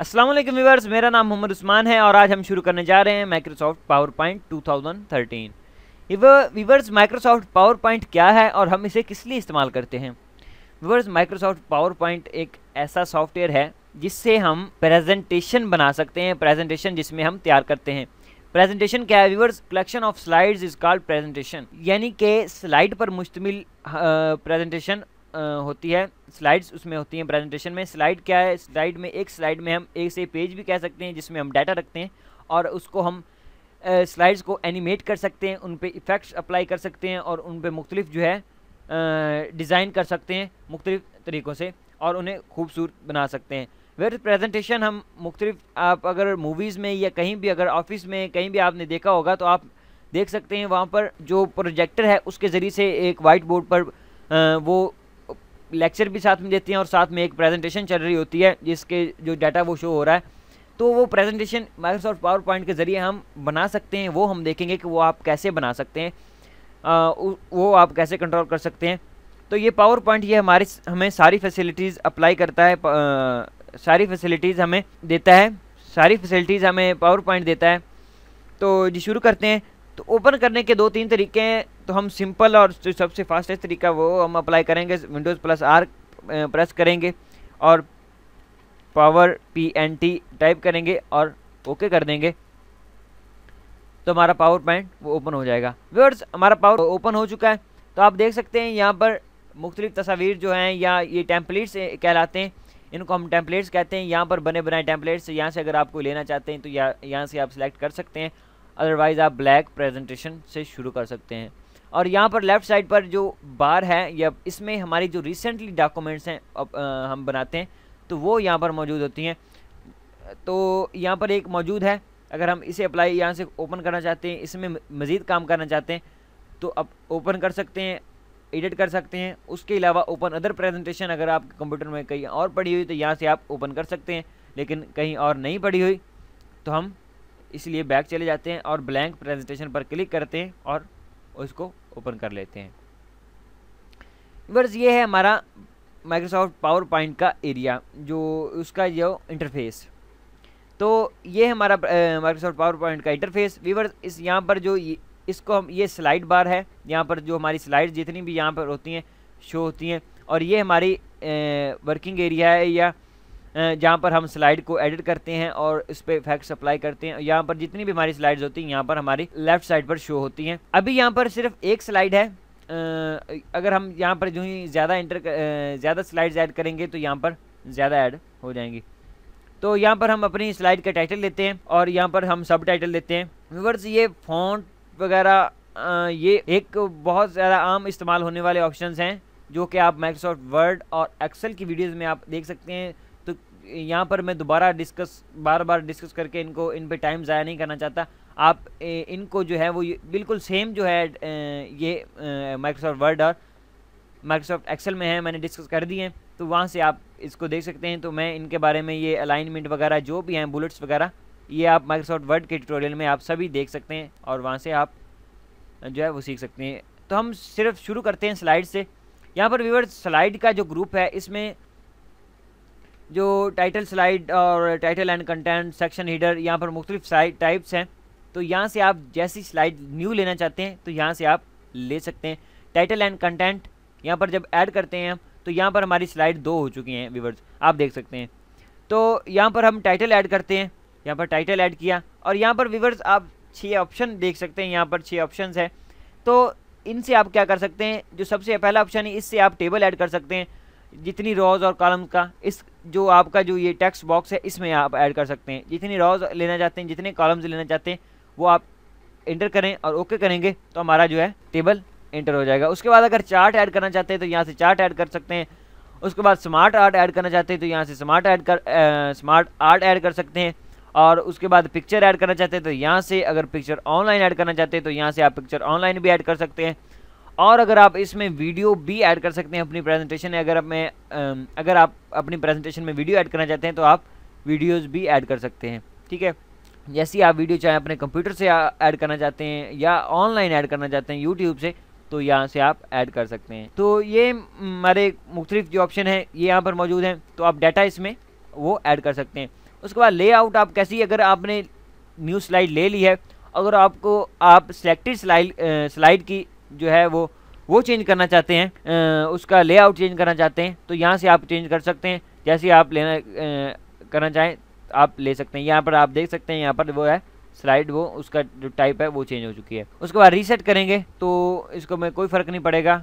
Aslam viewers मेरा नाम मोहम्मद उस्मान है और आज हम शुरू करने जा रहे हैं Microsoft PowerPoint two thousand thirteen viewers Microsoft PowerPoint क्या है और हम इसे किस लिए इस्तेमाल करते हैं व्यूवर्स माइक्रोसॉफ्ट पावर पॉइंट एक ऐसा सॉफ्टवेयर है जिससे हम प्रेजेंटेशन बना सकते हैं प्रेजेंटेशन जिसमें हम तैयार करते हैं प्रेजेंटेशन क्या है viewers collection of slides is called presentation यानी कि स्लाइड पर मुश्तमिल प्रेजेंटेशन होती है स्लाइड्स उसमें होती हैं प्रेजेंटेशन में स्लाइड क्या है स्लाइड में एक स्लाइड में हम एक से पेज भी कह सकते हैं जिसमें हम डाटा रखते हैं और उसको हम स्लाइड्स को एनिमेट कर सकते हैं उन पर इफ़ेक्ट्स अप्लाई कर सकते हैं और उन पर मुख्तलिफ जो है डिज़ाइन कर सकते हैं मुख्तलिफ तरीक़ों से और उन्हें खूबसूरत बना सकते हैं वेर प्रेजेंटेशन हम मुख्तलिफ आप अगर मूवीज़ में या कहीं भी अगर ऑफिस में कहीं भी आपने देखा होगा तो आप देख सकते हैं वहाँ पर जो प्रोजेक्टर है उसके ज़रिए से एक वाइट बोर्ड पर आ, वो लेक्चर भी साथ में देते हैं और साथ में एक प्रेजेंटेशन चल रही होती है जिसके जो डाटा वो शो हो रहा है तो वो प्रेजेंटेशन माइक्रोसॉफ्ट पावर पॉइंट के ज़रिए हम बना सकते हैं वो हम देखेंगे कि वो आप कैसे बना सकते हैं आ, वो आप कैसे कंट्रोल कर सकते हैं तो ये पावर पॉइंट ये हमारे हमें सारी फैसिलिटीज़ अप्लाई करता है आ, सारी फैसिलिटीज़ हमें देता है सारी फैसिलिटीज़ हमें पावर पॉइंट देता है तो जी शुरू करते हैं तो ओपन करने के दो तीन तरीके हैं तो हम सिंपल और जो सबसे फास्टेस्ट तरीका वो हम अप्लाई करेंगे विंडोज़ प्लस आर प्रेस करेंगे और power P N T type करेंगे और ओके कर देंगे तो हमारा पावर पॉइंट वो ओपन हो जाएगा व्यूअर्स हमारा पावर ओपन हो चुका है तो आप देख सकते हैं यहाँ पर मुख्तलिफ तस्वीर जो हैं या ये टेम्पलेट्स कहलाते हैं इनको हम टेम्पलेट्स कहते हैं यहाँ पर बने बनाए टेम्पलेट्स यहाँ से अगर आपको लेना चाहते हैं तो यहाँ से आप सिलेक्ट कर सकते हैं अदरवाइज़ आप ब्लैक प्रेजेंटेशन से शुरू कर सकते हैं और यहाँ पर लेफ़्ट साइड पर जो बार है या इसमें हमारी जो रिसेंटली डॉक्यूमेंट्स हैं हम बनाते हैं तो वो यहाँ पर मौजूद होती हैं तो यहाँ पर एक मौजूद है अगर हम इसे अप्लाई यहाँ से ओपन करना चाहते हैं इसमें मज़ीद काम करना चाहते हैं तो आप ओपन कर सकते हैं एडिट कर सकते हैं उसके अलावा ओपन अदर प्रेजेंटेशन अगर आपके कंप्यूटर में कहीं और पड़ी हुई तो यहाँ से आप ओपन कर सकते हैं लेकिन कहीं और नहीं पड़ी हुई तो हम इसलिए बैक चले जाते हैं और ब्लैंक प्रेजेंटेशन पर क्लिक करते हैं और उसको ओपन कर लेते हैं वर्स ये है हमारा माइक्रोसॉफ्ट पावर पॉइंट का एरिया जो उसका जो इंटरफेस तो ये हमारा माइक्रोसॉफ्ट पावर पॉइंट का इंटरफेस वीवर्स इस यहाँ पर जो इसको हम ये स्लाइड बार है यहाँ पर जो हमारी स्लाइड जितनी भी यहाँ पर होती हैं शो होती हैं और ये हमारी वर्किंग एरिया है या जहाँ पर हम स्लाइड को एडिट करते हैं और इस पर इफेक्ट्स अप्लाई करते हैं यहाँ पर जितनी भी हमारी स्लाइड्स होती हैं यहाँ पर हमारी लेफ्ट साइड पर शो होती हैं अभी यहाँ पर सिर्फ एक स्लाइड है अगर हम यहाँ पर जो ही ज़्यादा इंटर ज़्यादा स्लाइड्स ऐड करेंगे तो यहाँ पर ज़्यादा ऐड हो जाएंगी तो यहाँ पर हम अपनी स्लाइड का टाइटल लेते हैं और यहाँ पर हम सब टाइटल लेते हैं व्यूवर्स ये फॉन्ट वगैरह ये एक बहुत ज़्यादा आम इस्तेमाल होने वाले ऑप्शंस हैं जो कि आप माइक्रोसॉफ्ट वर्ड और एक्सेल की वीडियोज़ में आप देख सकते हैं यहाँ पर मैं दोबारा डिस्कस बार बार डिस्कस करके इनको इन पर टाइम ज़ाया नहीं करना चाहता आप इनको जो है वो बिल्कुल सेम जो है ये माइक्रोसॉफ्ट वर्ड और माइक्रोसॉफ्ट एक्सेल में है मैंने डिस्कस कर दिए हैं तो वहाँ से आप इसको देख सकते हैं तो मैं इनके बारे में ये अलाइनमेंट वगैरह जो भी हैं बुलेट्स वगैरह ये आप माइक्रोसॉफ्ट वर्ड के ट्यूटोरियल में आप सभी देख सकते हैं और वहाँ से आप जो है वो सीख सकते हैं तो हम सिर्फ शुरू करते हैं स्लाइड से यहाँ पर व्यूवर स्लाइड का जो ग्रुप है इसमें जो टाइटल स्लाइड और title and content section header यहाँ पर मुख्तलिफ टाइप्स हैं तो यहाँ से आप जैसी स्लाइड न्यू लेना चाहते हैं तो यहाँ से आप ले सकते हैं टाइटल एंड कंटेंट यहाँ पर जब ऐड करते हैं तो यहाँ पर हमारी स्लाइड दो हो चुकी हैं व्यूवर्स आप देख सकते हैं तो यहाँ पर हम टाइटल ऐड करते हैं यहाँ पर टाइटल ऐड किया और यहाँ पर व्यूवर्स आप छः ऑप्शन देख सकते हैं यहाँ पर छः ऑप्शन है तो इनसे आप क्या कर सकते हैं जो सबसे पहला ऑप्शन है इससे आप टेबल ऐड कर सकते हैं जितनी रोज़ और कॉलम का इस जो आपका जो ये टेक्स्ट बॉक्स है इसमें आप ऐड कर सकते हैं जितनी रोज़ लेना चाहते हैं जितने कॉलम्स लेना चाहते हैं वो आप इंटर करें और ओके करेंगे तो हमारा जो है टेबल इंटर हो जाएगा उसके बाद अगर चार्ट ऐड करना चाहते हैं तो यहाँ से चार्ट ऐड कर सकते हैं उसके बाद स्मार्ट आर्ट ऐड करना चाहते हैं तो यहाँ से स्मार्ट ऐड कर स्मार्ट आर्ट ऐड कर सकते हैं और उसके बाद पिक्चर ऐड करना चाहते हैं तो यहाँ से अगर पिक्चर ऑनलाइन ऐड करना चाहते हैं तो यहाँ से आप पिक्चर ऑनलाइन भी ऐड कर सकते हैं और अगर आप इसमें वीडियो भी ऐड कर सकते हैं अपनी प्रेजेंटेशन में अगर आप में अगर आप अपनी प्रेजेंटेशन में वीडियो ऐड करना चाहते हैं तो आप वीडियोस भी ऐड कर सकते हैं ठीक है जैसे आप वीडियो चाहे अपने कंप्यूटर से ऐड करना चाहते हैं या ऑनलाइन ऐड करना चाहते हैं यूट्यूब से तो यहाँ से आप ऐड कर सकते हैं तो ये हमारे मुख्तलिफ जो ऑप्शन है ये यहाँ पर मौजूद हैं तो आप डाटा इसमें वो ऐड कर सकते हैं उसके बाद लेआउट आप कैसी अगर आपने न्यू स्लाइड ले ली है अगर आपको आप सिलेक्टेड स्लाइड स्लाइड की जो है वो वो चेंज करना चाहते हैं उसका लेआउट चेंज करना चाहते हैं तो यहाँ से आप चेंज कर सकते हैं जैसे आप लेना करना चाहें आप ले सकते हैं यहाँ पर आप देख सकते हैं यहाँ पर वो है स्लाइड वो उसका जो टाइप है वो चेंज हो चुकी है उसके बाद रीसेट करेंगे तो इसको में कोई फ़र्क नहीं पड़ेगा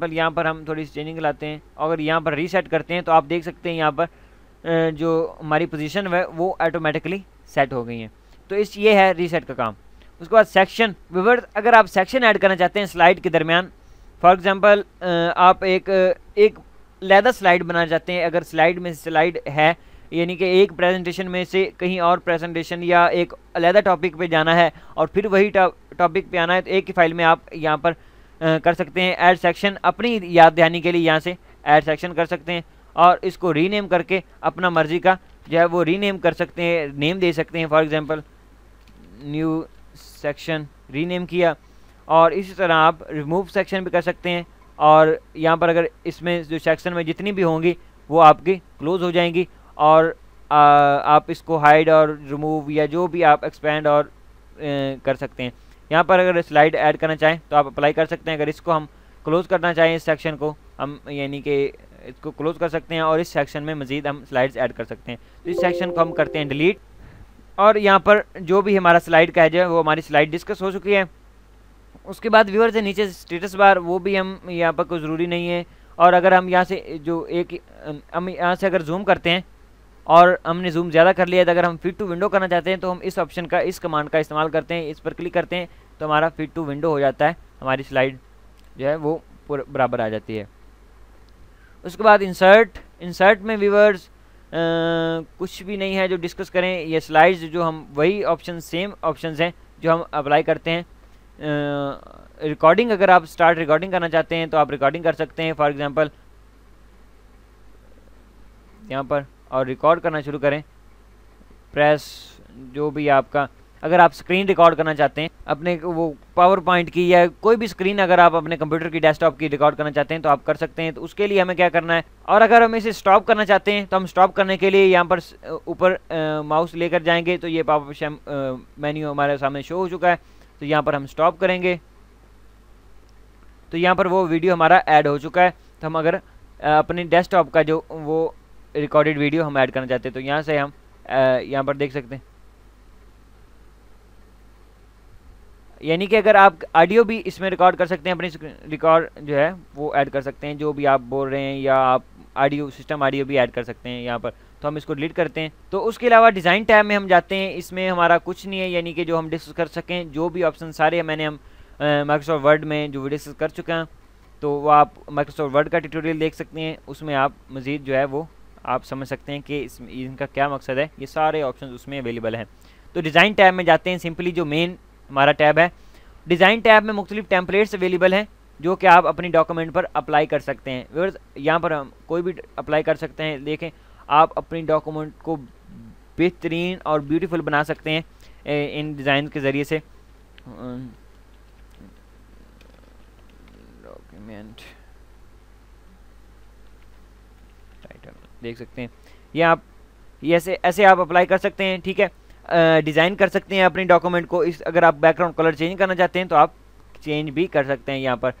पर यहाँ पर हम थोड़ी सी चेंजिंग लाते हैं अगर यहाँ पर रीसेट करते हैं तो आप देख सकते हैं यहाँ पर जो हमारी पोजीशन है वो ऑटोमेटिकली सेट हो गई है तो इस ये है रीसेट का काम उसके बाद सेक्शन विवर अगर आप सेक्शन ऐड करना चाहते हैं स्लाइड के दरमियान फॉर एग्ज़ाम्पल आप एक एक लैदा स्लाइड बनाना चाहते हैं अगर स्लाइड में स्लाइड है यानी कि एक प्रेजेंटेशन में से कहीं और प्रेजेंटेशन या एक अलहदा टॉपिक पे जाना है और फिर वही टॉपिक पे आना है तो एक ही फाइल में आप यहाँ पर आ, कर सकते हैं ऐड सेक्शन अपनी याद दहानी के लिए यहाँ से ऐड सेक्शन कर सकते हैं और इसको रीनेम करके अपना मर्ज़ी का जो है वो रीनेम कर सकते हैं नेम दे सकते हैं for example new section rename किया और इसी तरह आप रिमूव सेक्शन भी कर सकते हैं और यहाँ पर अगर इसमें जो सेक्शन में जितनी भी होंगी वो आपकी क्लोज़ हो जाएंगी और आ, आप इसको हाइड और रिमूव या जो भी आप एक्सपेंड और ए, कर सकते हैं यहाँ पर अगर स्लाइड ऐड करना चाहें तो आप अप्लाई कर सकते हैं अगर इसको हम क्लोज़ करना चाहें इस सेक्शन को हम यानी कि इसको क्लोज़ कर सकते हैं और इस सेक्शन में मज़ीद हम स्लाइड्स ऐड कर सकते हैं तो इस सेक्शन को हम करते हैं डिलीट और यहाँ पर जो भी हमारा स्लाइड का है जो वो हमारी स्लाइड डिस्कस हो चुकी है उसके बाद व्यूअर से नीचे स्टेटस बार वो भी हम यहाँ पर कोई ज़रूरी नहीं है और अगर हम यहाँ से जो एक हम यहाँ से अगर जूम करते हैं और हमने जूम ज़्यादा कर लिया है तो अगर हम फिट टू विंडो करना चाहते हैं तो हम इस ऑप्शन का इस कमांड का इस्तेमाल करते हैं इस पर क्लिक करते हैं तो हमारा फिट टू विंडो हो जाता है हमारी स्लाइड जो है वो बराबर आ जाती है उसके बाद इंसर्ट इंसर्ट में व्यूअर्स कुछ भी नहीं है जो डिस्कस करें ये स्लाइड्स जो हम वही ऑप्शन सेम ऑप्शन हैं जो हम अप्लाई करते हैं रिकॉर्डिंग अगर आप स्टार्ट रिकॉर्डिंग करना चाहते हैं तो आप रिकॉर्डिंग कर सकते हैं फॉर एग्ज़ाम्पल यहाँ पर और रिकॉर्ड करना शुरू करें प्रेस जो भी आपका अगर आप स्क्रीन रिकॉर्ड करना चाहते हैं अपने वो पावर पॉइंट की या कोई भी स्क्रीन अगर आप अपने कंप्यूटर की डेस्कटॉप की रिकॉर्ड करना चाहते हैं तो आप कर सकते हैं तो उसके लिए हमें क्या करना है और अगर हम इसे स्टॉप करना चाहते हैं तो हम स्टॉप करने के लिए यहाँ पर ऊपर माउस लेकर जाएंगे तो ये पावर मेन्यू हमारे सामने शो हो चुका है तो यहाँ पर हम स्टॉप करेंगे तो यहाँ पर वो वीडियो हमारा ऐड हो चुका है तो हम अगर अपने डेस्कटॉप का जो वो रिकॉर्डेड वीडियो हम ऐड करना चाहते हैं तो यहाँ से हम यहाँ पर देख सकते हैं यानी कि अगर आप ऑडियो भी इसमें रिकॉर्ड कर सकते हैं अपनी रिकॉर्ड जो है वो ऐड कर सकते हैं जो भी आप बोल रहे हैं या आप ऑडियो सिस्टम ऑडियो भी ऐड कर सकते हैं यहाँ पर तो हम इसको डिलीट करते हैं तो उसके अलावा डिज़ाइन टैब में हम जाते हैं इसमें हमारा कुछ नहीं है यानी कि जो हम डिस्कस कर सकें जो भी ऑप्शन सारे मैंने हम माइक्रोसॉफ्ट वर्ड में जो डिस्कस कर चुके हैं तो वो आप माइक्रोसॉफ्ट वर्ड का ट्यूटोरियल देख सकते हैं उसमें आप मज़ीद जो है वो आप समझ सकते हैं कि इस इनका क्या मकसद है ये सारे ऑप्शन उसमें अवेलेबल हैं तो डिज़ाइन टैब में जाते हैं सिंपली जो मेन हमारा टैब है डिज़ाइन टैब में मुख्तलिफ टेम्पलेट्स अवेलेबल हैं जो कि आप अपनी डॉक्यूमेंट पर अप्लाई कर सकते हैं व्यवर्स यहाँ पर हम कोई भी अप्लाई कर सकते हैं देखें आप अपनी डॉक्यूमेंट को बेहतरीन और ब्यूटीफुल बना सकते हैं इन डिज़ाइन के ज़रिए से डॉक्यूमेंट टाइटल देख सकते हैं ये आप ये ऐसे ऐसे आप अप्लाई कर सकते हैं ठीक है डिज़ाइन कर सकते हैं अपने डॉक्यूमेंट को इस अगर आप बैकग्राउंड कलर चेंज करना चाहते हैं तो आप चेंज भी कर सकते हैं यहाँ पर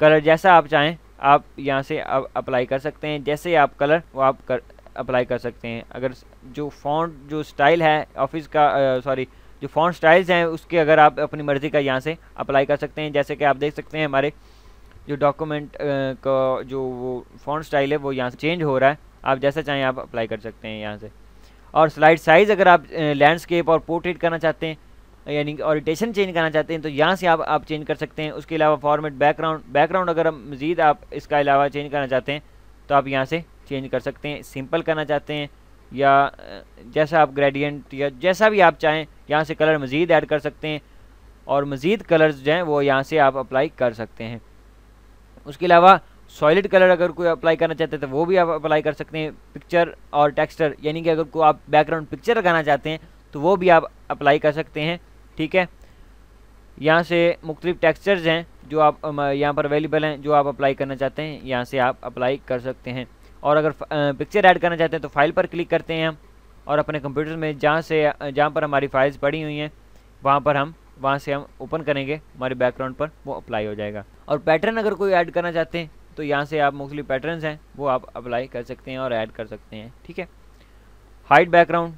कलर जैसा आप चाहें आप यहाँ से आप अप्लाई कर सकते हैं जैसे आप कलर वो आप कर अप्लाई कर सकते हैं अगर जो फॉन्ट जो स्टाइल है ऑफिस का सॉरी जो फॉन्ट स्टाइल्स हैं उसके अगर आप अपनी मर्ज़ी का यहाँ से अप्लाई कर सकते हैं जैसे कि आप देख सकते हैं हमारे जो डॉक्यूमेंट का जो वो फॉन्ट स्टाइल है वो यहाँ से चेंज हो रहा है आप जैसा चाहें आप अप्लाई कर सकते हैं यहाँ से और स्लाइड साइज़ अगर आप लैंडस्केप और पोर्ट्रेट करना चाहते हैं यानी ऑरिटेशन चेंज करना चाहते हैं तो यहाँ से आप आप चेंज कर सकते हैं उसके अलावा फॉर्मेट बैकग्राउंड बैकग्राउंड अगर हम मज़ीद आप इसका अलावा चेंज करना चाहते हैं तो आप यहाँ से चेंज कर सकते हैं सिंपल करना चाहते हैं या जैसा आप ग्रेडियंट या जैसा भी आप चाहें यहाँ से कलर मज़ीद ऐड कर सकते हैं और मज़ीद कलर्स जो हैं वो यहाँ से आप अप्लाई कर सकते हैं उसके अलावा सॉलिड कलर अगर कोई अप्लाई करना चाहते हैं तो वो भी आप अप्लाई कर सकते हैं पिक्चर और टेक्सचर यानी कि अगर कोई आप बैकग्राउंड पिक्चर लगाना चाहते हैं तो वो भी आप अप्लाई कर सकते हैं ठीक है यहाँ से मुख्तलिफ टेक्स्चर्स हैं जो आप यहाँ पर अवेलेबल हैं जो आप अप्लाई करना चाहते हैं यहाँ से आप अप्लाई कर सकते हैं और अगर पिक्चर ऐड करना चाहते हैं तो फाइल पर क्लिक करते हैं हम और अपने कंप्यूटर में जहाँ से जहाँ पर हमारी फाइल्स पड़ी हुई हैं वहाँ पर हम वहाँ से हम ओपन करेंगे हमारे बैकग्राउंड पर वो अप्लाई हो जाएगा और पैटर्न अगर कोई ऐड करना चाहते हैं तो यहाँ से आप मुख्तलि पैटर्न हैं वो आप अप्लाई कर सकते हैं और ऐड कर सकते हैं ठीक है हाइड बैकग्राउंड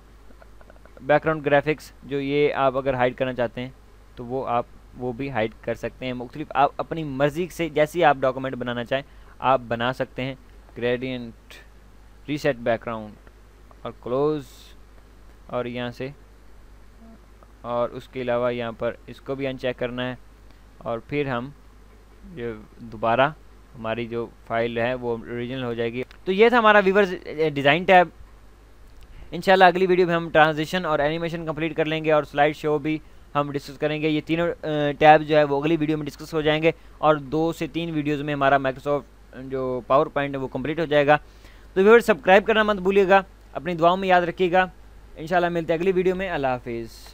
बैकग्राउंड ग्राफिक्स जो ये आप अगर हाइड करना चाहते हैं तो वो आप वो भी हाइड कर सकते हैं मुख्तलिफ आप अपनी मर्ज़ी से जैसी आप डॉक्यूमेंट बनाना चाहें आप बना सकते हैं ग्रेडियंट रीसेट बैकग्राउंड और क्लोज और यहाँ से और उसके अलावा यहाँ पर इसको भी अनचेक करना है और फिर हम दोबारा हमारी जो फाइल है वो ओरिजिनल हो जाएगी तो ये था हमारा व्यूवर्स डिज़ाइन टैब इंशाल्लाह अगली वीडियो में हम ट्रांजिशन और एनिमेशन कंप्लीट कर लेंगे और स्लाइड शो भी हम डिस्कस करेंगे ये तीनों टैब जो है वो अगली वीडियो में डिस्कस हो जाएंगे और दो से तीन वीडियोज़ में हमारा माइक्रोसॉफ्ट जो पावर पॉइंट है वो कम्प्लीट हो जाएगा तो व्यूवर सब्सक्राइब करना मत भूलिएगा अपनी दुआओं में याद रखिएगा इंशाल्लाह मिलते हैं अगली वीडियो में अल्लाह हाफिज़